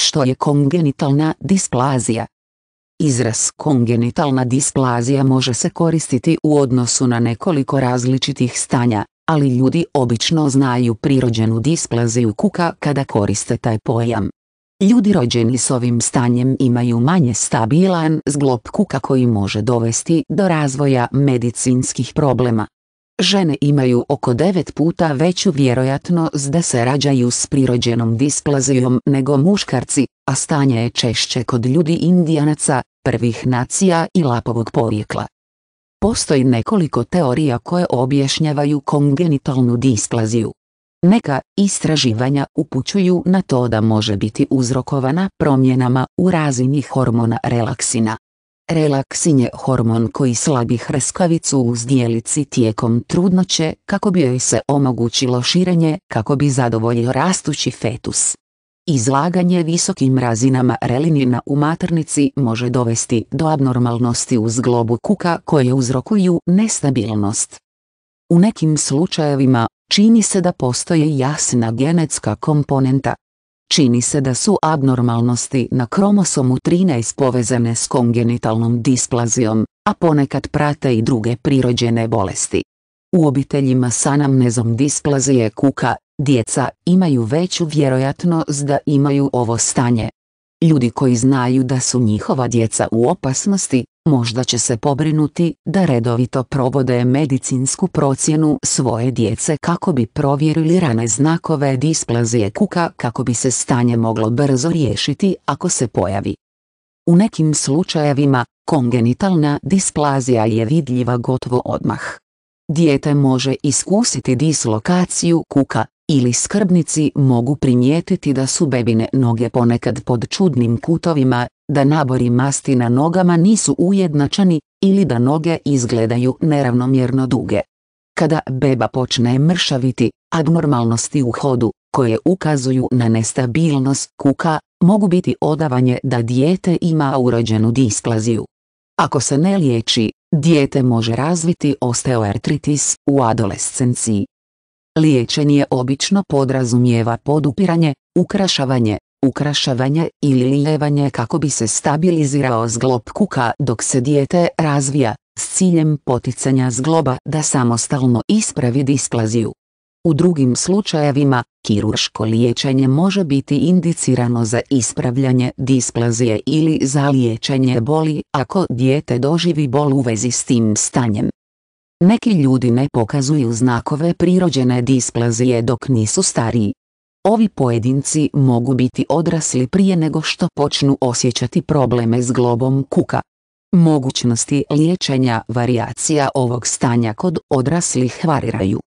što je kongenitalna displazija. Izraz kongenitalna displazija može se koristiti u odnosu na nekoliko različitih stanja, ali ljudi obično znaju prirođenu displaziju kuka kada koriste taj pojam. Ljudi rođeni s ovim stanjem imaju manje stabilan zglob kuka koji može dovesti do razvoja medicinskih problema. Žene imaju oko 9 puta veću vjerojatnost da se rađaju s prirođenom displazijom nego muškarci, a stanje je češće kod ljudi indijanaca, prvih nacija i lapovog porijekla. Postoji nekoliko teorija koje objašnjavaju kongenitalnu displaziju. Neka istraživanja upućuju na to da može biti uzrokovana promjenama u razini hormona relaksina. Relaksin je hormon koji slabi hreskavicu u zdjelici tijekom trudnoće kako bi joj se omogućilo širenje kako bi zadovoljio rastući fetus. Izlaganje visokim razinama relinina u maternici može dovesti do abnormalnosti uz globu kuka koje uzrokuju nestabilnost. U nekim slučajevima, čini se da postoji jasna genetska komponenta čini se da su abnormalnosti na kromosomu 13 povezane s kongenitalnom displazijom, a ponekad prate i druge prirođene bolesti. U obiteljima s anamnezom displazije kuka, djeca imaju veću vjerojatnost da imaju ovo stanje. Ljudi koji znaju da su njihova djeca u opasnosti, možda će se pobrinuti da redovito provode medicinsku procjenu svoje djece kako bi provjerili rane znakove displazije kuka kako bi se stanje moglo brzo riješiti ako se pojavi. U nekim slučajevima, kongenitalna displazija je vidljiva gotovo odmah. Dijete može iskusiti dislokaciju kuka, ili skrbnici mogu primijetiti da su bebine noge ponekad pod čudnim kutovima da nabori masti na nogama nisu ujednačeni, ili da noge izgledaju neravnomjerno duge. Kada beba počne mršaviti, abnormalnosti u hodu, koje ukazuju na nestabilnost kuka, mogu biti odavanje da dijete ima urođenu displaziju. Ako se ne liječi, dijete može razviti osteoartritis u adolescenciji. Liječenje obično podrazumijeva podupiranje, ukrašavanje, ukrašavanje ili lijevanje kako bi se stabilizirao zglob kuka dok se dijete razvija, s ciljem poticanja zgloba da samostalno ispravi displaziju. U drugim slučajevima, kirurško liječenje može biti indicirano za ispravljanje displazije ili za liječenje boli ako dijete doživi bol u vezi s tim stanjem. Neki ljudi ne pokazuju znakove prirođene displazije dok nisu stariji, Ovi pojedinci mogu biti odrasli prije nego što počnu osjećati probleme s globom kuka. Mogućnosti liječenja varijacija ovog stanja kod odraslih variraju.